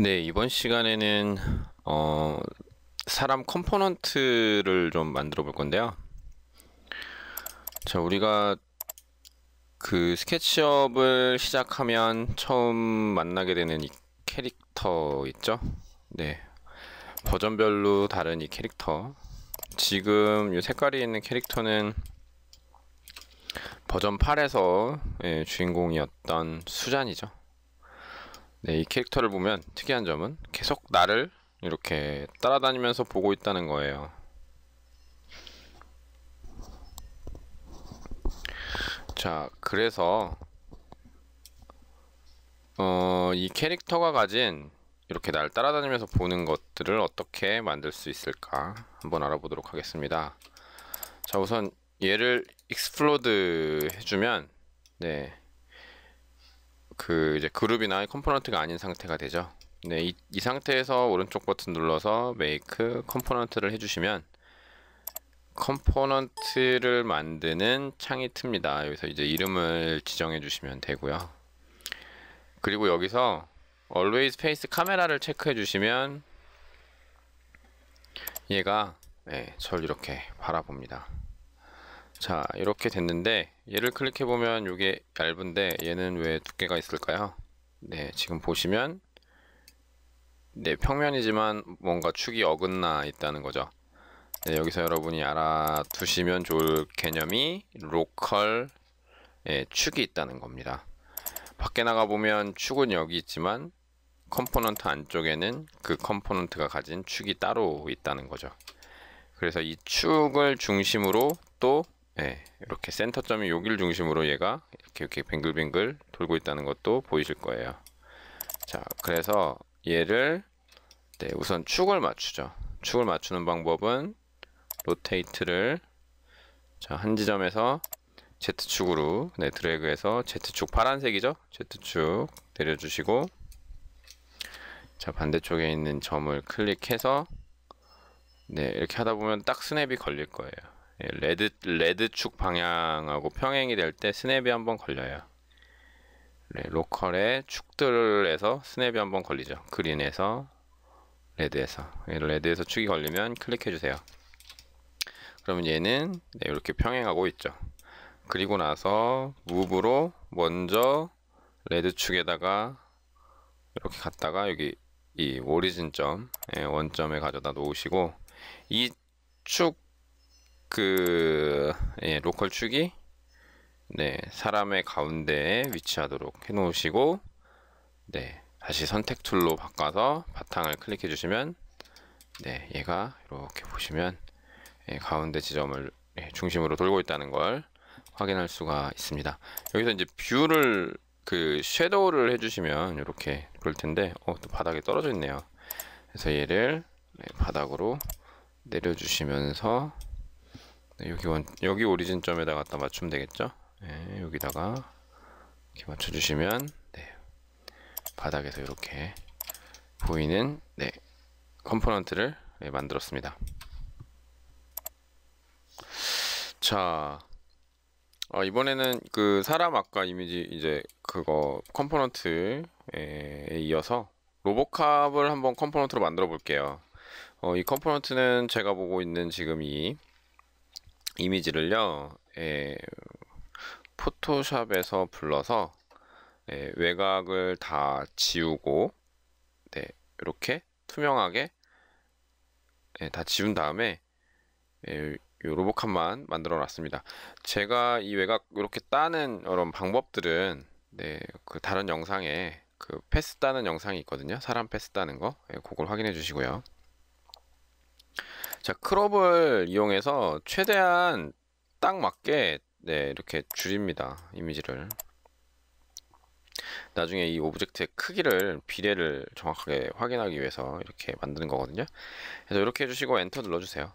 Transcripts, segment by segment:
네, 이번 시간에는 어, 사람 컴포넌트를 좀 만들어 볼 건데요. 자, 우리가 그 스케치업을 시작하면 처음 만나게 되는 이 캐릭터 있죠? 네. 버전별로 다른 이 캐릭터. 지금 이 색깔이 있는 캐릭터는 버전 8에서 예, 주인공이었던 수잔이죠. 네, 이 캐릭터를 보면 특이한 점은 계속 나를 이렇게 따라다니면서 보고 있다는 거예요. 자, 그래서 어, 이 캐릭터가 가진 이렇게 날 따라다니면서 보는 것들을 어떻게 만들 수 있을까 한번 알아보도록 하겠습니다. 자, 우선 얘를 익스플로드 해주면 네, 그 이제 그룹이나 컴포넌트가 아닌 상태가 되죠. 네, 이, 이 상태에서 오른쪽 버튼 눌러서 메이크 컴포넌트를 해주시면 컴포넌트를 만드는 창이 뜹니다 여기서 이제 이름을 지정해 주시면 되고요. 그리고 여기서 always face 카메라를 체크해 주시면 얘가 네, 저를 이렇게 바라봅니다. 자 이렇게 됐는데 얘를 클릭해보면 이게 얇은데 얘는 왜 두께가 있을까요? 네 지금 보시면 네 평면이지만 뭔가 축이 어긋나 있다는 거죠 네, 여기서 여러분이 알아두시면 좋을 개념이 로컬 예, 축이 있다는 겁니다 밖에 나가보면 축은 여기 있지만 컴포넌트 안쪽에는 그 컴포넌트가 가진 축이 따로 있다는 거죠 그래서 이 축을 중심으로 또 네, 이렇게 센터점이 여기를 중심으로 얘가 이렇게 이렇게 뱅글뱅글 돌고 있다는 것도 보이실 거예요. 자, 그래서 얘를 네, 우선 축을 맞추죠. 축을 맞추는 방법은 로테이트를 자, 한 지점에서 Z축으로 네, 드래그해서 Z축 파란색이죠? Z축 내려주시고 자 반대쪽에 있는 점을 클릭해서 네 이렇게 하다 보면 딱 스냅이 걸릴 거예요. 예, 레드 레드 축 방향하고 평행이 될 때 스냅이 한번 걸려요. 네, 로컬의 축들에서 스냅이 한번 걸리죠. 그린에서 레드에서 예, 레드에서 축이 걸리면 클릭해 주세요. 그러면 얘는 네, 이렇게 평행하고 있죠. 그리고 나서 무브로 먼저 레드 축에다가 이렇게 갔다가 여기 이 오리진 점 예, 원점에 가져다 놓으시고 이축 그 예, 로컬 축이 네, 사람의 가운데에 위치하도록 해 놓으시고 네, 다시 선택 툴로 바꿔서 바탕을 클릭해 주시면 네, 얘가 이렇게 보시면 예, 가운데 지점을 예, 중심으로 돌고 있다는 걸 확인할 수가 있습니다. 여기서 이제 뷰를 그 섀도우를 해주시면 이렇게 그럴 텐데 어, 또 바닥에 떨어져 있네요. 그래서 얘를 네, 바닥으로 내려주시면서 네, 여기 원 여기 오리진점에다 갖다 맞추면 되겠죠? 네, 여기다가 이렇게 맞춰주시면 네, 바닥에서 이렇게 보이는 네, 컴포넌트를 네, 만들었습니다. 자, 어, 이번에는 그 사람 아까 이미지 이제 그거 컴포넌트에 이어서 로보캅을 한번 컴포넌트로 만들어 볼게요. 어, 이 컴포넌트는 제가 보고 있는 지금 이 이미지를요 예, 포토샵에서 불러서 예, 외곽을 다 지우고 네, 이렇게 투명하게 예, 다 지운 다음에 예, 요 로봇캅만 만들어 놨습니다. 제가 이 외곽 이렇게 따는 이런 방법들은 네, 그 다른 영상에 그 패스 따는 영상이 있거든요. 사람 패스 따는 거. 예, 그걸 확인해 주시고요. 자, 크롭을 이용해서 최대한 딱 맞게 네, 이렇게 줄입니다. 이미지를. 나중에 이 오브젝트의 크기를 비례를 정확하게 확인하기 위해서 이렇게 만드는 거거든요. 그래서 이렇게 해주시고 엔터 눌러주세요.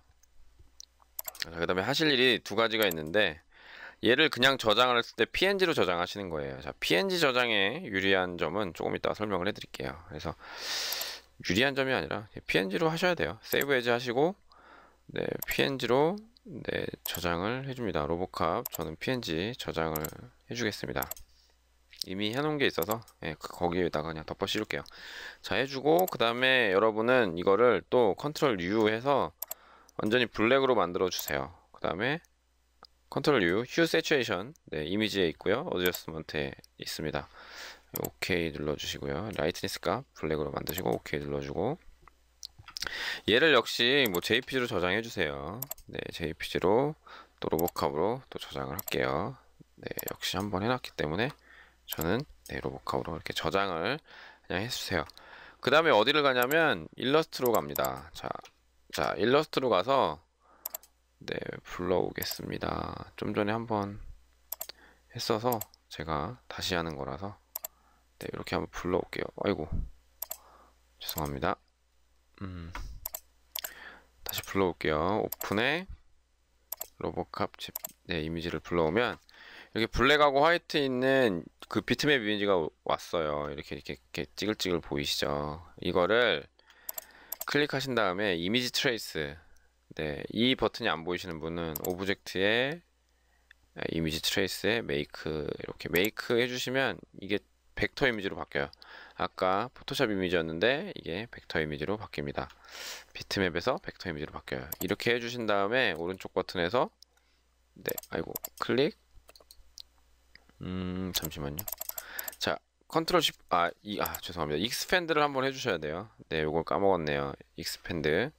그 다음에 하실 일이 두 가지가 있는데 얘를 그냥 저장을 했을 때 PNG로 저장하시는 거예요. 자, PNG 저장에 유리한 점은 조금 이따 설명을 해드릴게요. 그래서 유리한 점이 아니라 PNG로 하셔야 돼요. 세이브 해지 하시고 네, png로 네, 저장을 해줍니다. 로보캅 저는 png 저장을 해주겠습니다. 이미 해놓은 게 있어서 예, 그 거기에다가 그냥 덮어 씌울게요. 자 해주고 그 다음에 여러분은 이거를 또 컨트롤 U 해서 완전히 블랙으로 만들어 주세요. 그 다음에 컨트롤 U, 휴 세츄에이션 네, 이미지에 있고요. 어드저스먼트에 있습니다. 오케이 눌러주시고요. 라이트니스 값 블랙으로 만드시고 오케이 눌러주고 얘를 역시 뭐 jpg로 저장해 주세요 네 jpg로 또 로보캅으로 또 저장을 할게요 네 역시 한번 해놨기 때문에 저는 네, 로보캅으로 이렇게 저장을 그냥 해주세요 그 다음에 어디를 가냐면 일러스트로 갑니다 자, 자 일러스트로 가서 네 불러오겠습니다 좀 전에 한번 했어서 제가 다시 하는 거라서 네 이렇게 한번 불러올게요 아이고 죄송합니다 음, 다시 불러올게요. 오픈에 로보캅 집, 네, 이미지를 불러오면 여기 블랙하고 화이트 있는 그 비트맵 이미지가 왔어요. 이렇게 이렇게, 이렇게 찌글찌글 보이시죠? 이거를 클릭하신 다음에 이미지 트레이스 네, 이 버튼이 안 보이시는 분은 오브젝트에 네, 이미지 트레이스에 메이크 이렇게 메이크 해주시면 이게 벡터 이미지로 바뀌어요. 아까 포토샵 이미지였는데 이게 벡터 이미지로 바뀝니다. 비트맵에서 벡터 이미지로 바뀌어요. 이렇게 해주신 다음에 오른쪽 버튼에서 네, 아이고 클릭. 음, 잠시만요. 자, 컨트롤 십 아, 이, 아, 죄송합니다. 익스펜드를 한번 해주셔야 돼요. 네, 요걸 까먹었네요. 익스펜드.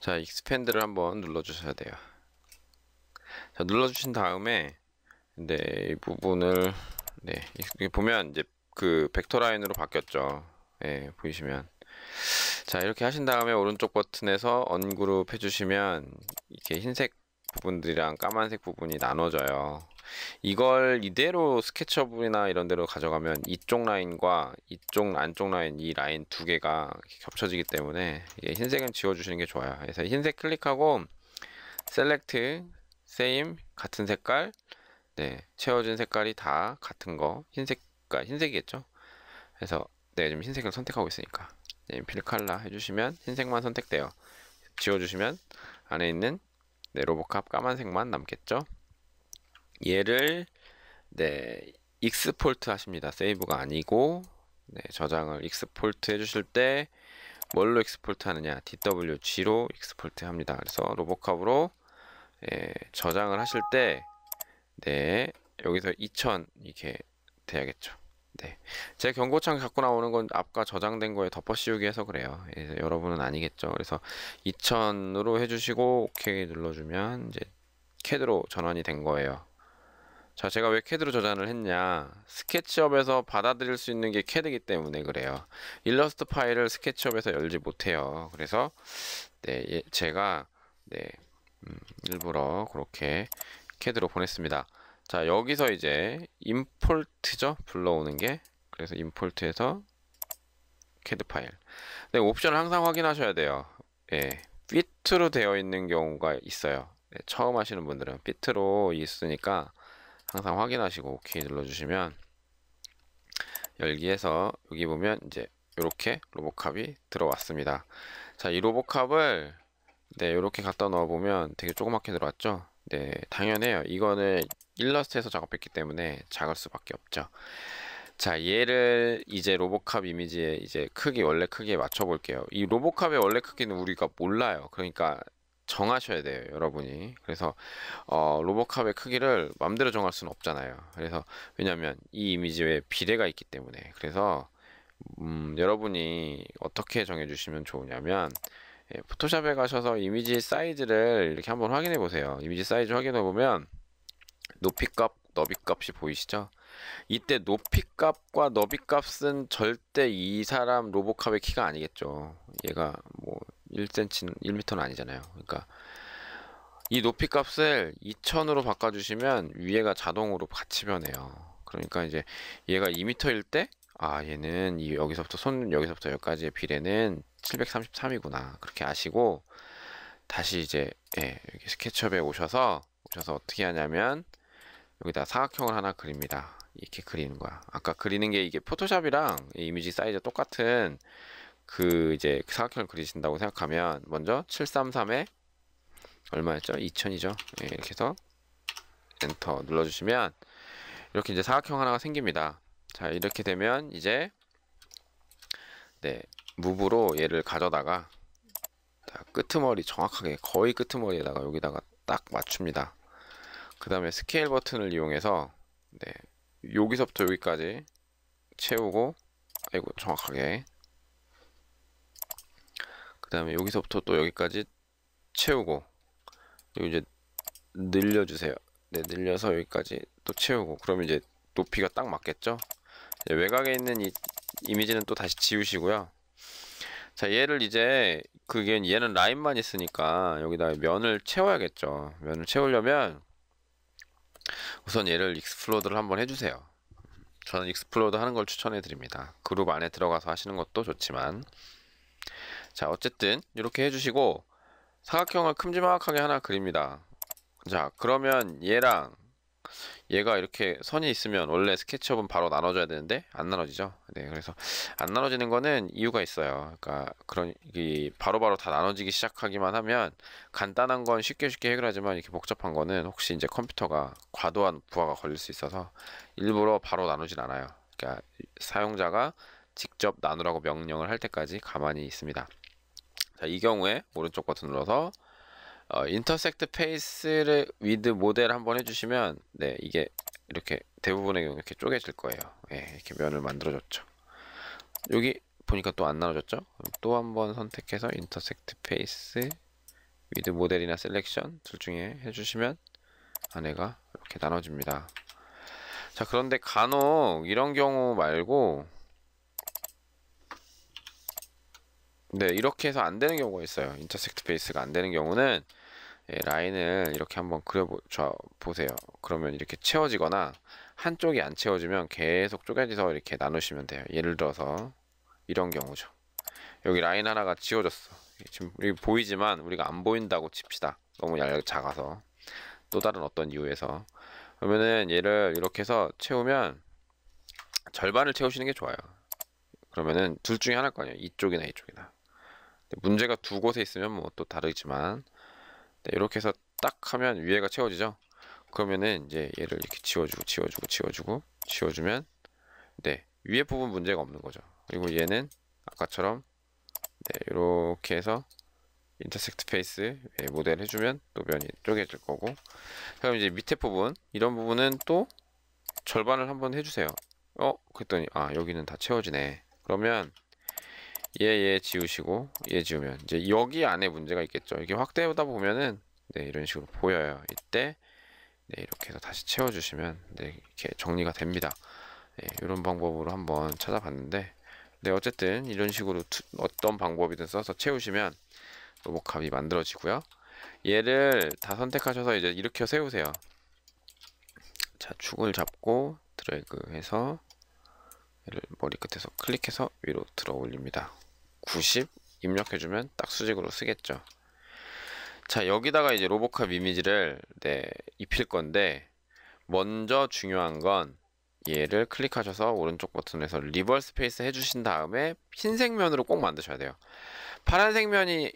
자, 익스펜드를 한번 눌러주셔야 돼요. 자, 눌러주신 다음에 네, 이 부분을 네, 여기 보면 이제 그 벡터 라인으로 바뀌었죠. 예, 보이시면. 자, 이렇게 하신 다음에 오른쪽 버튼에서 언그룹 해주시면 이렇게 흰색 부분들이랑 까만색 부분이 나눠져요. 이걸 이대로 스케치업이나 이런 데로 가져가면 이쪽 라인과 이쪽 안쪽 라인 이 라인 두 개가 겹쳐지기 때문에 흰색은 지워주시는 게 좋아요. 그래서 흰색 클릭하고 셀렉트, 세임, 같은 색깔, 네, 채워진 색깔이 다 같은 거 흰색, 그 흰색이겠죠? 그래서 네, 지금 흰색을 선택하고 있으니까 네, 인필 칼라 해주시면 흰색만 선택돼요. 지워주시면 안에 있는 네, 로봇캅 까만색만 남겠죠? 얘를 네, 익스폴트 하십니다. 세이브가 아니고 네, 저장을 익스폴트 해주실 때 뭘로 익스폴트 하느냐 DWG로 익스폴트 합니다. 그래서 로봇캅으로 예, 저장을 하실 때 네, 여기서 2000 이렇게 돼야겠죠. 네, 제 경고창 갖고 나오는 건 아까 저장된 거에 덮어씌우기 해서 그래요. 예, 여러분은 아니겠죠. 그래서 2000으로 해주시고 오케이 눌러주면 이제 캐드로 전환이 된 거예요. 자, 제가 왜 캐드로 저장을 했냐? 스케치업에서 받아들일 수 있는 게 캐드이기 때문에 그래요. 일러스트 파일을 스케치업에서 열지 못해요. 그래서 네, 예, 제가 네, 음, 일부러 그렇게 캐드로 보냈습니다. 자 여기서 이제 임폴트죠 불러오는 게 그래서 임폴트에서 캐드 파일. 네 옵션을 항상 확인하셔야 돼요. 예, 피트로 되어 있는 경우가 있어요. 네, 처음 하시는 분들은 피트로 있으니까 항상 확인하시고 OK 눌러주시면 열기에서 여기 보면 이제 이렇게 로봇캅이 들어왔습니다. 자, 이로봇캅을 네, 이렇게 갖다 넣어 보면 되게 조그맣게 들어왔죠. 네, 당연해요. 이거는 일러스트에서 작업했기 때문에 작을 수밖에 없죠. 자, 얘를 이제 로보캅 이미지에 이제 크기, 원래 크기에 맞춰볼게요. 이 로보캅의 원래 크기는 우리가 몰라요. 그러니까 정하셔야 돼요, 여러분이. 그래서 어, 로보캅의 크기를 마음대로 정할 수는 없잖아요. 그래서 왜냐하면 이 이미지에 비례가 있기 때문에. 그래서 음, 여러분이 어떻게 정해주시면 좋으냐면 예, 포토샵에 가셔서 이미지 사이즈를 이렇게 한번 확인해 보세요. 이미지 사이즈 확인해 보면 높이 값, 너비 값이 보이시죠? 이때 높이 값과 너비 값은 절대 이 사람 로봇캅의 키가 아니겠죠. 얘가 뭐 1cm, 1m는 아니잖아요. 그러니까 이 높이 값을 2000으로 바꿔주시면 위에가 자동으로 같이 변해요. 그러니까 이제 얘가 2m일 때, 아, 얘는 여기서부터 손, 여기서부터 여기까지의 비례는 733이구나. 그렇게 아시고 다시 이제 예, 여기 스케치업에 오셔서 오셔서 어떻게 하냐면 여기다 사각형을 하나 그립니다. 이렇게 그리는 거야. 아까 그리는 게 이게 포토샵이랑 이미지 사이즈 똑같은 그 이제 그 사각형을 그리신다고 생각하면 먼저 733에 얼마였죠? 2000이죠. 예, 이렇게 해서 엔터 눌러주시면 이렇게 이제 사각형 하나가 생깁니다. 자 이렇게 되면 이제 네 무브로 얘를 가져다가 끄트머리 정확하게 거의 끄트머리에다가 여기다가 딱 맞춥니다. 그 다음에 스케일 버튼을 이용해서 네, 여기서부터 여기까지 채우고 아이고 정확하게 그 다음에 여기서부터 또 여기까지 채우고 그리고 이제 늘려주세요. 네, 늘려서 여기까지 또 채우고 그러면 이제 높이가 딱 맞겠죠? 외곽에 있는 이 이미지는 또 다시 지우시고요. 자 얘를 이제 그게 얘는 라인만 있으니까 여기다 면을 채워야겠죠 면을 채우려면 우선 얘를 익스플로드를 한번 해주세요 저는 익스플로드 하는 걸 추천해 드립니다 그룹 안에 들어가서 하시는 것도 좋지만 자 어쨌든 이렇게 해주시고 사각형을 큼지막하게 하나 그립니다 자 그러면 얘랑 얘가 이렇게 선이 있으면 원래 스케치업은 바로 나눠줘야 되는데 안 나눠지죠. 네, 그래서 안 나눠지는 거는 이유가 있어요. 그러니까 그런 이 바로바로 다 나눠지기 시작하기만 하면 간단한 건 쉽게 쉽게 해결하지만 이렇게 복잡한 거는 혹시 이제 컴퓨터가 과도한 부하가 걸릴 수 있어서 일부러 바로 나누진 않아요. 그러니까 사용자가 직접 나누라고 명령을 할 때까지 가만히 있습니다. 자, 이 경우에 오른쪽 버튼 눌러서 어, 인터섹트 페이스를 위드 모델 한번 해주시면 네 이게 이렇게 대부분의 경우 이렇게 쪼개질 거예요. 예, 이렇게 면을 만들어줬죠. 여기 보니까 또 안 나눠졌죠? 또 한번 선택해서 인터섹트 페이스 위드 모델이나 셀렉션 둘 중에 해주시면 안에가 이렇게 나눠집니다. 자 그런데 간혹 이런 경우 말고 네, 이렇게 해서 안 되는 경우가 있어요. 인터섹트 베이스가 안 되는 경우는 예, 라인을 이렇게 한번 그려보세요 그러면 이렇게 채워지거나 한쪽이 안 채워지면 계속 쪼개져서 이렇게 나누시면 돼요. 예를 들어서 이런 경우죠. 여기 라인 하나가 지워졌어. 지금 여기 보이지만 우리가 안 보인다고 칩시다. 너무 얇 작아서 또 다른 어떤 이유에서 그러면은 얘를 이렇게 해서 채우면 절반을 채우시는 게 좋아요. 그러면은 둘 중에 하나일 거 아니에요. 이쪽이나 이쪽이나. 네, 문제가 두 곳에 있으면 뭐 또 다르지만 네, 이렇게 해서 딱 하면 위에가 채워지죠 그러면은 이제 얘를 이렇게 지워주고 지워주고 지워주고 지워주면 네 위에 부분 문제가 없는 거죠 그리고 얘는 아까처럼 네, 이렇게 해서 인터섹트 페이스 모델 해주면 또 면이 쪼개질 거고 그럼 이제 밑에 부분 이런 부분은 또 절반을 한번 해주세요 어? 그랬더니 아 여기는 다 채워지네 그러면 얘, 예, 얘 예, 지우시고 얘 예, 지우면 이제 여기 안에 문제가 있겠죠. 이게 확대하다 보면은 네, 이런 식으로 보여요. 이때 네, 이렇게 해서 다시 채워주시면 네, 이렇게 정리가 됩니다. 네, 이런 방법으로 한번 찾아봤는데 네, 어쨌든 이런 식으로 투, 어떤 방법이든 써서 채우시면 로봇캅이 만들어지고요. 얘를 다 선택하셔서 이제 일으켜 세우세요. 자, 축을 잡고 드래그 해서 얘를 머리 끝에서 클릭해서 위로 들어 올립니다. 90 입력해주면 딱 수직으로 쓰겠죠. 자 여기다가 이제 로보캅 이미지를 네, 입힐 건데 먼저 중요한 건 얘를 클릭하셔서 오른쪽 버튼에서 리버스 페이스 해주신 다음에 흰색 면으로 꼭 만드셔야 돼요. 파란색 면이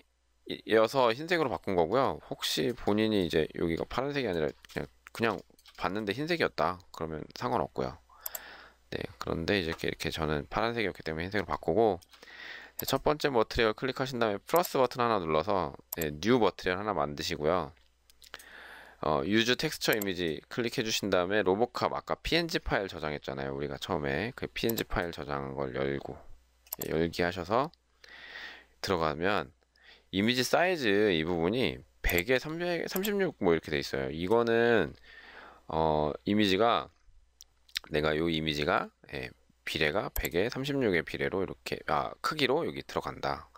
이어서 흰색으로 바꾼 거고요. 혹시 본인이 이제 여기가 파란색이 아니라 그냥, 그냥 봤는데 흰색이었다. 그러면 상관없고요. 네, 그런데 이제 이렇게 저는 파란색이었기 때문에 흰색으로 바꾸고 네, 첫 번째 버튼을 클릭하신 다음에 플러스 버튼 하나 눌러서 네, 뉴 버튼을 하나 만드시고요. 어, 유즈 텍스처 이미지 클릭해 주신 다음에 로봇캅 아까 png 파일 저장했잖아요. 우리가 처음에 그 png 파일 저장한 걸 열고 네, 열기 하셔서 들어가면 이미지 사이즈 이 부분이 100에 3 36 뭐 이렇게 돼 있어요. 이거는 어, 이미지가 내가 요 이미지가 예, 비례가 100에 36의 비례로 이렇게 아 크기로 여기 들어간다.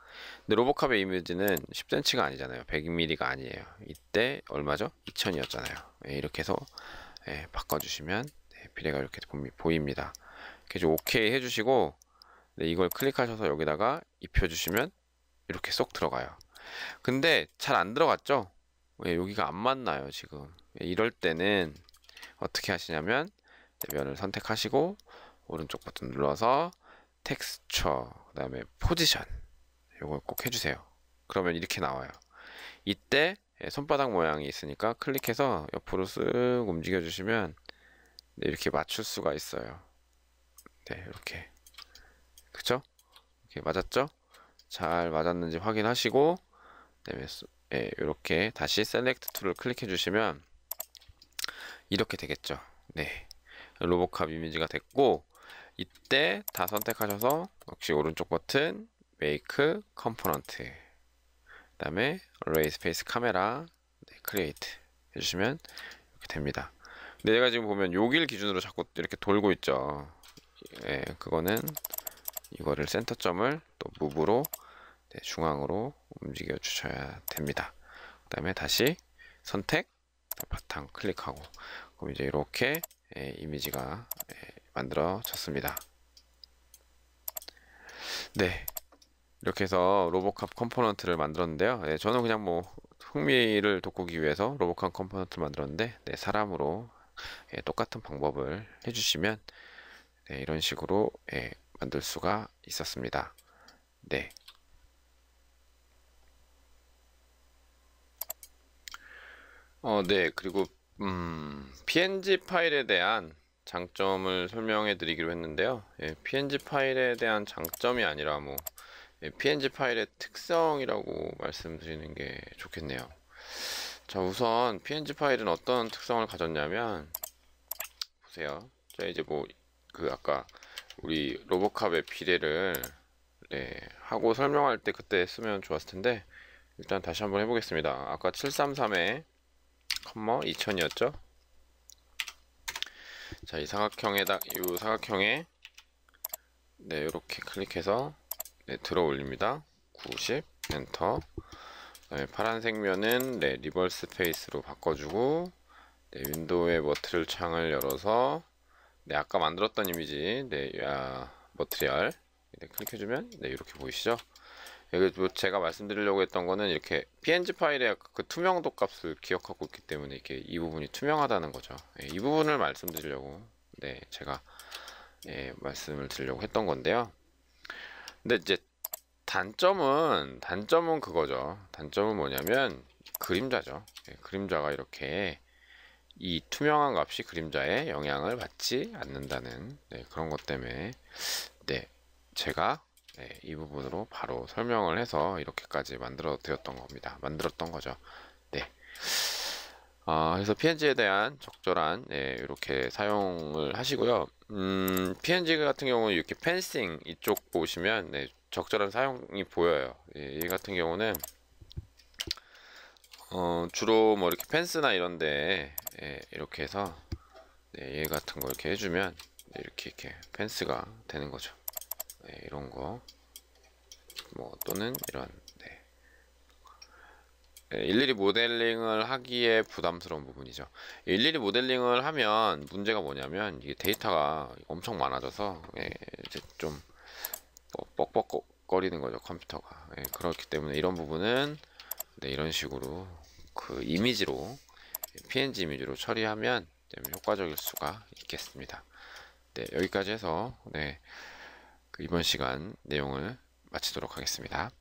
근데 로보캅의 이미지는 10cm가 아니잖아요. 100mm가 아니에요. 이때 얼마죠? 2000이었잖아요. 예, 이렇게 해서 예, 바꿔주시면 예, 비례가 이렇게 보입니다. 계속 OK 해주시고 네, 이걸 클릭하셔서 여기다가 입혀주시면 이렇게 쏙 들어가요. 근데 잘 안 들어갔죠? 예, 여기가 안 맞나요 지금? 예, 이럴 때는 어떻게 하시냐면 네, 면을 선택하시고 오른쪽 버튼 눌러서 텍스처 그 다음에 포지션 요걸 꼭 해주세요 그러면 이렇게 나와요 이때 예, 손바닥 모양이 있으니까 클릭해서 옆으로 쓱 움직여 주시면 네, 이렇게 맞출 수가 있어요 네 이렇게 그쵸? 이렇게 맞았죠? 잘 맞았는지 확인하시고 그다음에 네, 이렇게 예, 다시 셀렉트 툴을 클릭해 주시면 이렇게 되겠죠 네로봇캅 이미지가 됐고 이때 다 선택하셔서 역시 오른쪽 버튼 메이크 컴포넌트 그 다음에 array space camera 네, create 해주시면 이렇게 됩니다 근데 얘가 지금 보면 요길 기준으로 자꾸 이렇게 돌고 있죠 예, 그거는 이거를 센터점을 또 무브로 네, 중앙으로 움직여 주셔야 됩니다 그 다음에 다시 선택 바탕 클릭하고 그럼 이제 이렇게 예, 이미지가 예, 만들어졌습니다. 네. 이렇게 해서 로봇캅 컴포넌트를 만들었는데요. 네, 저는 그냥 뭐 흥미를 돋구기 위해서 로봇캅 컴포넌트를 만들었는데 네, 사람으로 예, 똑같은 방법을 해주시면 네, 이런 식으로 예, 만들 수가 있었습니다. 네. 어, 네. 그리고 음, PNG 파일에 대한 장점을 설명해 드리기로 했는데요. 예, PNG 파일에 대한 장점이 아니라 뭐 예, PNG 파일의 특성이라고 말씀드리는 게 좋겠네요. 자, 우선 PNG 파일은 어떤 특성을 가졌냐면 보세요. 자, 이제 뭐 그 아까 우리 로보캅의 비례를 네, 하고 설명할 때 그때 쓰면 좋았을 텐데 일단 다시 한번 해보겠습니다. 아까 733에 컴머 2000이었죠? 자, 이 사각형에다 이 사각형에 네, 이렇게 클릭해서 네, 들어 올립니다. 90 엔터. 네, 파란색 면은 네, 리버스 페이스로 바꿔 주고 네, 윈도우의 머트를 창을 열어서 네, 아까 만들었던 이미지 네, 야, 아, 머트리얼 네, 클릭해 주면 네, 이렇게 보이시죠? 여기 뭐 제가 말씀드리려고 했던 거는 이렇게 png 파일의 그 투명도 값을 기억하고 있기 때문에 이렇게 이 부분이 투명하다는 거죠. 예, 이 부분을 말씀드리려고 네 제가 예, 말씀을 드리려고 했던 건데요. 근데 이제 단점은 단점은 그거죠. 단점은 뭐냐면 그림자죠. 예, 그림자가 이렇게 이 투명한 값이 그림자에 영향을 받지 않는다는 네, 그런 것 때문에 네 제가 네, 이 부분으로 바로 설명을 해서 이렇게까지 만들어 드렸던 겁니다. 만들었던 거죠. 네. 어, 그래서 PNG에 대한 적절한 네, 이렇게 사용을 하시고요. 음, PNG 같은 경우는 이렇게 펜싱 이쪽 보시면 네, 적절한 사용이 보여요. 예, 이 같은 경우는 어, 주로 뭐 이렇게 펜스나 이런데 예, 이렇게 해서 네, 얘 같은 거 이렇게 해주면 네, 이렇게 이렇게 펜스가 되는 거죠. 네, 이런 거, 뭐 또는 이런 네. 예, 일일이 모델링을 하기에 부담스러운 부분이죠. 일일이 모델링을 하면 문제가 뭐냐면 이게 데이터가 엄청 많아져서 예, 이제 좀 뻑뻑거리는 거죠 컴퓨터가. 예, 그렇기 때문에 이런 부분은 네, 이런 식으로 그 이미지로 PNG 이미지로 처리하면 효과적일 수가 있겠습니다. 네, 여기까지 해서 네. 그 이번 시간 내용을 마치도록 하겠습니다.